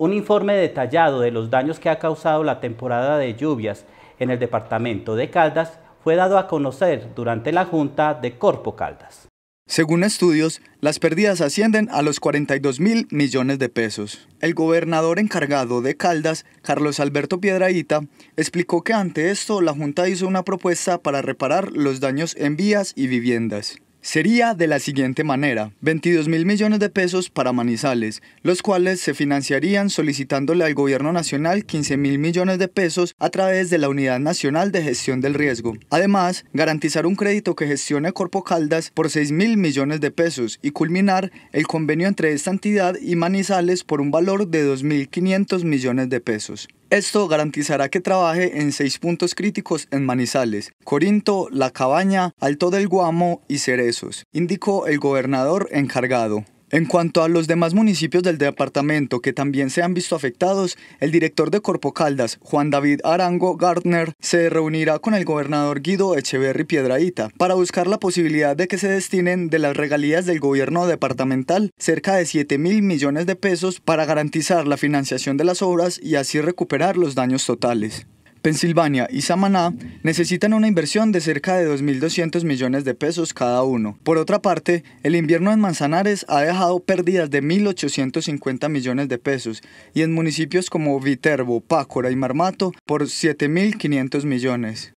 un informe detallado de los daños que ha causado la temporada de lluvias en el departamento de Caldas fue dado a conocer durante la Junta de Corpo Caldas. Según estudios, las pérdidas ascienden a los 42 mil millones de pesos. El gobernador encargado de Caldas, Carlos Alberto Piedraíta, explicó que ante esto la Junta hizo una propuesta para reparar los daños en vías y viviendas. Sería de la siguiente manera, 22 mil millones de pesos para Manizales, los cuales se financiarían solicitándole al gobierno nacional 15 mil millones de pesos a través de la Unidad Nacional de Gestión del Riesgo. Además, garantizar un crédito que gestione Corpo Caldas por 6 mil millones de pesos y culminar el convenio entre esta entidad y Manizales por un valor de 2.500 millones de pesos. Esto garantizará que trabaje en seis puntos críticos en Manizales, Corinto, La Cabaña, Alto del Guamo y Cerezos, indicó el gobernador encargado. En cuanto a los demás municipios del departamento que también se han visto afectados, el director de Corpo Caldas, Juan David Arango Gardner, se reunirá con el gobernador Guido Echeverry Piedraíta para buscar la posibilidad de que se destinen de las regalías del gobierno departamental cerca de 7 mil millones de pesos para garantizar la financiación de las obras y así recuperar los daños totales. Pensilvania y Samaná necesitan una inversión de cerca de 2.200 millones de pesos cada uno. Por otra parte, el invierno en Manzanares ha dejado pérdidas de 1.850 millones de pesos y en municipios como Viterbo, Pácora y Marmato por 7.500 millones.